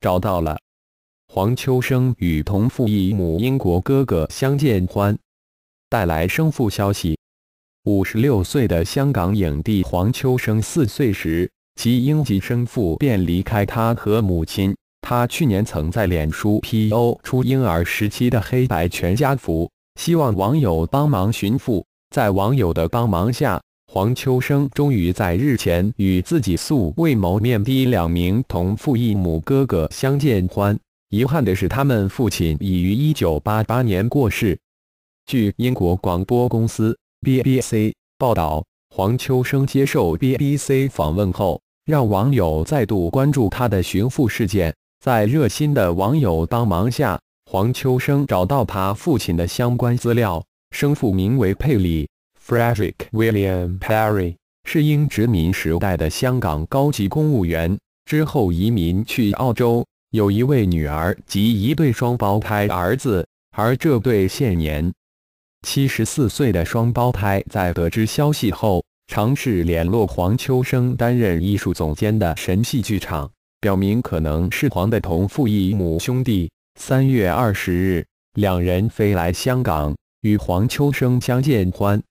找到了，黄秋生与同父异母英国哥哥相见欢，带来生父消息。五十六岁的香港影帝黄秋生，四岁时其英籍生父便离开他和母亲。他去年曾在脸书 PO 出婴儿时期的黑白全家福，希望网友帮忙寻父。在网友的帮忙下。黄秋生终于在日前与自己素未谋面的两名同父异母哥哥相见欢。遗憾的是，他们父亲已于1988年过世。据英国广播公司 BBC 报道，黄秋生接受 BBC 访问后，让网友再度关注他的寻父事件。在热心的网友帮忙下，黄秋生找到他父亲的相关资料，生父名为佩里。Frederick William Perry 是英殖民时代的香港高级公务员，之后移民去澳洲，有一位女儿及一对双胞胎儿子。而这对现年七十四岁的双胞胎在得知消息后，尝试联络黄秋生担任艺术总监的神戏剧场，表明可能是黄的同父异母兄弟。三月二十日，两人飞来香港与黄秋生相见欢。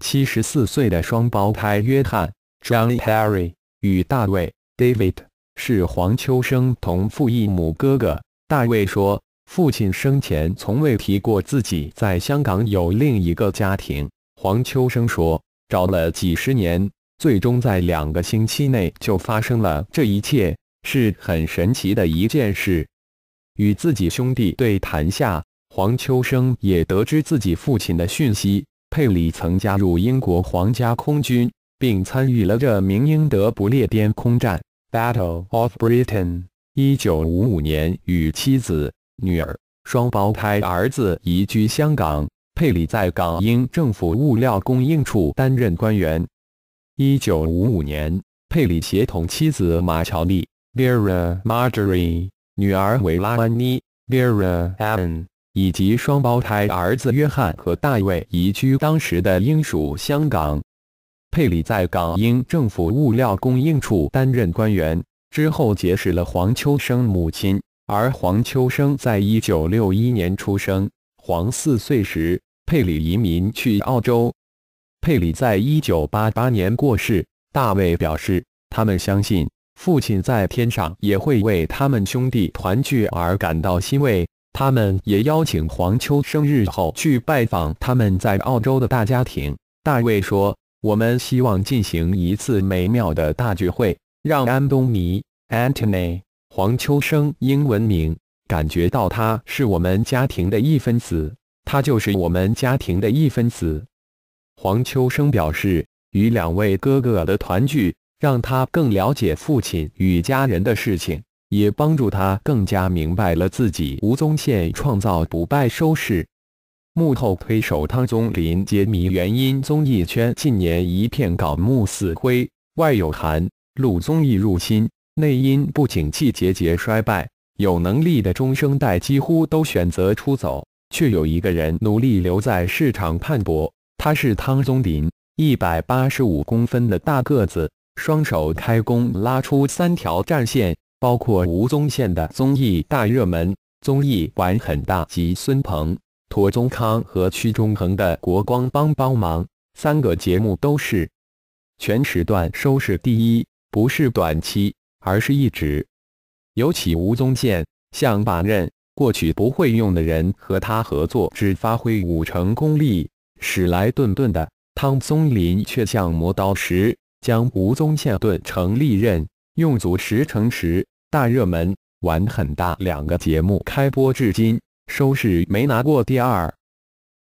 七十四岁的双胞胎约翰 （John Perry） 与大卫 （David） 是黄秋生同父异母哥哥。大卫说：“父亲生前从未提过自己在香港有另一个家庭。”黄秋生说：“找了几十年，最终在两个星期内就发生了这一切，是很神奇的一件事。”与自己兄弟对谈下，黄秋生也得知自己父亲的讯息。佩里曾加入英国皇家空军，并参与了这名英德不列颠空战 （Battle of Britain）。1955年，与妻子、女儿、双胞胎儿子移居香港。佩里在港英政府物料供应处担任官员。1955年，佩里协同妻子马乔丽 （Bera Marjorie）、女儿维拉安妮 （Bera Anne）。以及双胞胎儿子约翰和大卫移居当时的英属香港。佩里在港英政府物料供应处担任官员之后，结识了黄秋生母亲。而黄秋生在一九六一年出生，黄四岁时，佩里移民去澳洲。佩里在一九八八年过世。大卫表示，他们相信父亲在天上也会为他们兄弟团聚而感到欣慰。他们也邀请黄秋生日后去拜访他们在澳洲的大家庭。大卫说：“我们希望进行一次美妙的大聚会，让安东尼 （Antony） 黄秋生（英文名）感觉到他是我们家庭的一分子。他就是我们家庭的一分子。”黄秋生表示，与两位哥哥的团聚让他更了解父亲与家人的事情。也帮助他更加明白了自己。吴宗宪创造不败收视，幕后推手汤宗麟揭秘原因。综艺圈近年一片槁木死灰，外有韩、陆综艺入侵，内因不景气节节衰败。有能力的中生代几乎都选择出走，却有一个人努力留在市场叛搏。他是汤宗麟一百八十五公分的大个子，双手开弓拉出三条战线。包括吴宗宪的综艺大热门《综艺玩很大》，及孙鹏、庹宗康和屈中恒的《国光帮帮忙》，三个节目都是全时段收视第一，不是短期，而是一直。尤其吴宗宪像把任过去不会用的人和他合作，只发挥五成功力，史莱顿顿的；汤松林却像磨刀石，将吴宗宪顿成利刃，用足十成时。大热门玩很大，两个节目开播至今，收视没拿过第二。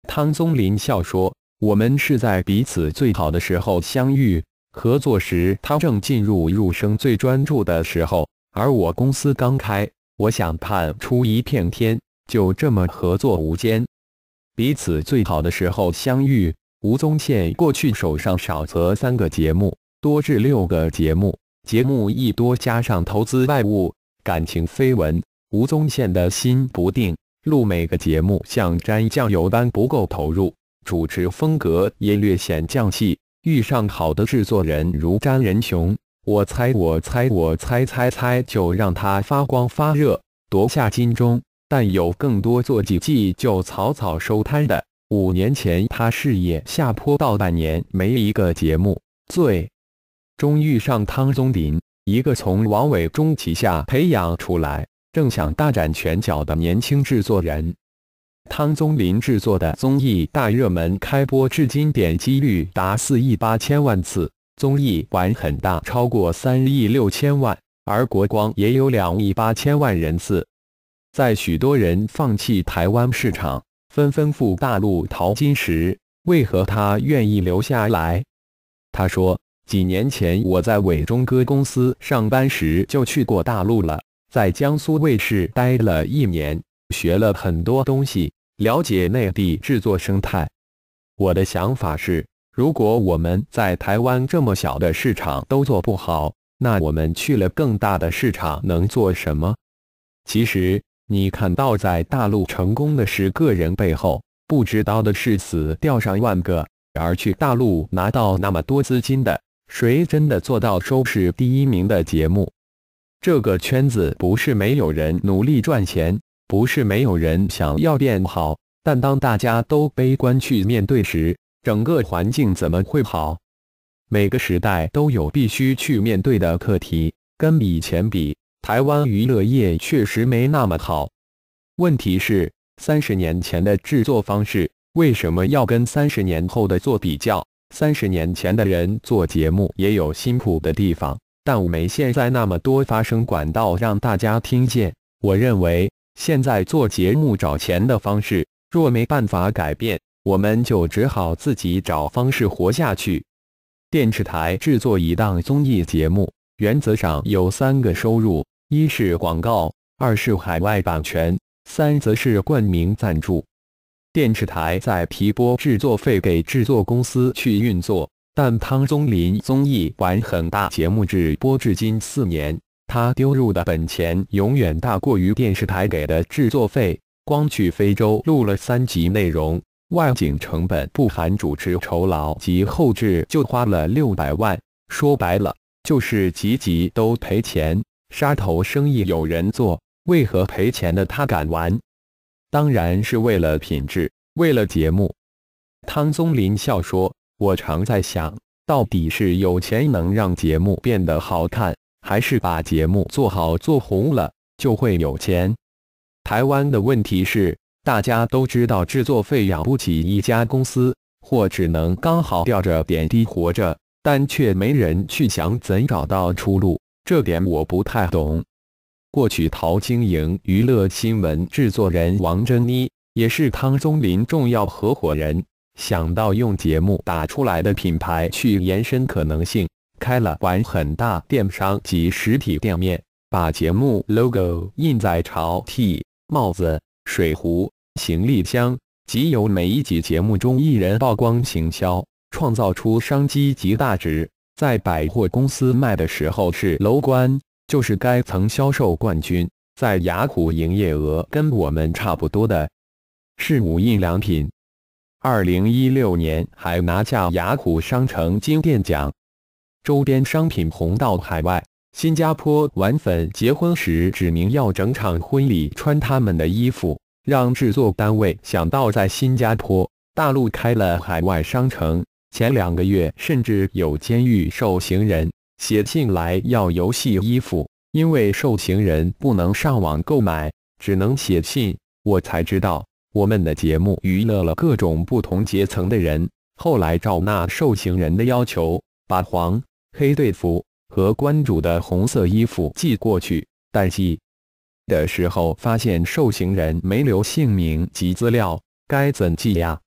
汤松林笑说：“我们是在彼此最好的时候相遇合作时，他正进入入声最专注的时候，而我公司刚开，我想探出一片天，就这么合作无间，彼此最好的时候相遇。”吴宗宪过去手上少则三个节目，多至六个节目。节目一多，加上投资外物、感情绯闻，吴宗宪的心不定。录每个节目像沾酱油般不够投入，主持风格也略显降气。遇上好的制作人如詹仁雄，我猜我猜我猜猜猜，就让他发光发热，夺下金钟。但有更多做几季就草草收摊的。五年前他事业下坡到半年没一个节目，最。终遇上汤宗林，一个从王伟忠旗下培养出来、正想大展拳脚的年轻制作人。汤宗林制作的综艺大热门开播至今，点击率达四亿八千万次，综艺玩很大，超过三亿六千万，而国光也有两亿八千万人次。在许多人放弃台湾市场，纷纷赴大陆淘金时，为何他愿意留下来？他说。几年前我在伟中哥公司上班时就去过大陆了，在江苏卫视待了一年，学了很多东西，了解内地制作生态。我的想法是，如果我们在台湾这么小的市场都做不好，那我们去了更大的市场能做什么？其实你看到在大陆成功的，是个人背后不知道的是死掉上万个，而去大陆拿到那么多资金的。谁真的做到收视第一名的节目？这个圈子不是没有人努力赚钱，不是没有人想要变好。但当大家都悲观去面对时，整个环境怎么会好？每个时代都有必须去面对的课题。跟以前比，台湾娱乐业确实没那么好。问题是，三十年前的制作方式，为什么要跟三十年后的做比较？三十年前的人做节目也有辛苦的地方，但没现在那么多发声管道让大家听见。我认为现在做节目找钱的方式，若没办法改变，我们就只好自己找方式活下去。电视台制作一档综艺节目，原则上有三个收入：一是广告，二是海外版权，三则是冠名赞助。电视台在皮波制作费给制作公司去运作，但汤宗林综艺玩很大，节目制播至今四年，他丢入的本钱永远大过于电视台给的制作费。光去非洲录了三集内容，外景成本不含主持酬劳及后置，就花了六百万。说白了，就是集集都赔钱，杀头生意有人做，为何赔钱的他敢玩？当然是为了品质，为了节目。汤宗林笑说：“我常在想，到底是有钱能让节目变得好看，还是把节目做好做红了就会有钱？台湾的问题是，大家都知道制作费养不起一家公司，或只能刚好吊着点滴活着，但却没人去想怎找到出路。这点我不太懂。”过去淘经营娱乐新闻制作人王珍妮，也是汤宗林重要合伙人。想到用节目打出来的品牌去延伸可能性，开了玩很大电商及实体店面，把节目 logo 印在潮 T、帽子、水壶、行李箱，即由每一集节目中艺人曝光行销，创造出商机及大值。在百货公司卖的时候是楼观。就是该层销售冠军，在雅虎营业额跟我们差不多的，是无印良品。二零一六年还拿下雅虎商城金店奖。周边商品红到海外，新加坡玩粉结婚时指明要整场婚礼穿他们的衣服，让制作单位想到在新加坡大陆开了海外商城。前两个月甚至有监狱受刑人。写信来要游戏衣服，因为受刑人不能上网购买，只能写信。我才知道我们的节目娱乐了各种不同阶层的人。后来照那受刑人的要求，把黄、黑队服和关主的红色衣服寄过去。但寄的时候发现受刑人没留姓名及资料，该怎寄呀？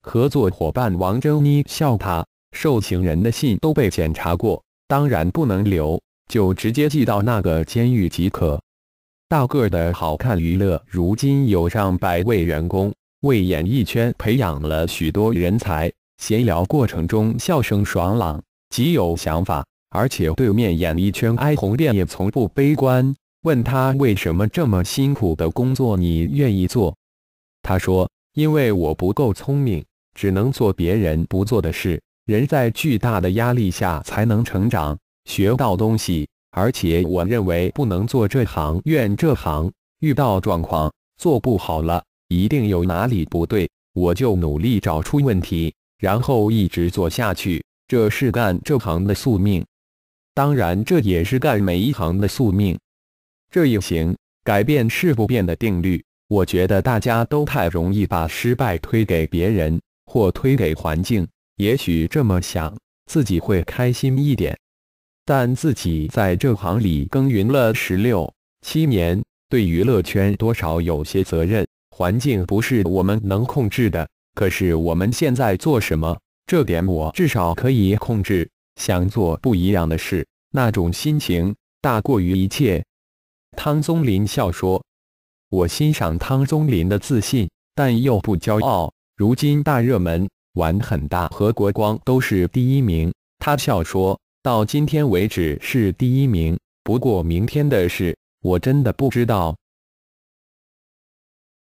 合作伙伴王珍妮笑他，受刑人的信都被检查过。当然不能留，就直接寄到那个监狱即可。大个的好看娱乐，如今有上百位员工，为演艺圈培养了许多人才。闲聊过程中，笑声爽朗，极有想法，而且对面演艺圈哀鸿遍野，从不悲观。问他为什么这么辛苦的工作你愿意做？他说：“因为我不够聪明，只能做别人不做的事。”人在巨大的压力下才能成长、学到东西，而且我认为不能做这行怨这行，遇到状况做不好了，一定有哪里不对，我就努力找出问题，然后一直做下去。这是干这行的宿命，当然这也是干每一行的宿命。这也行改变是不变的定律。我觉得大家都太容易把失败推给别人或推给环境。也许这么想，自己会开心一点。但自己在这行里耕耘了十六七年，对娱乐圈多少有些责任。环境不是我们能控制的，可是我们现在做什么，这点我至少可以控制。想做不一样的事，那种心情大过于一切。汤宗林笑说：“我欣赏汤宗林的自信，但又不骄傲。如今大热门。”碗很大，和国光都是第一名。他笑说：“到今天为止是第一名，不过明天的事我真的不知道。”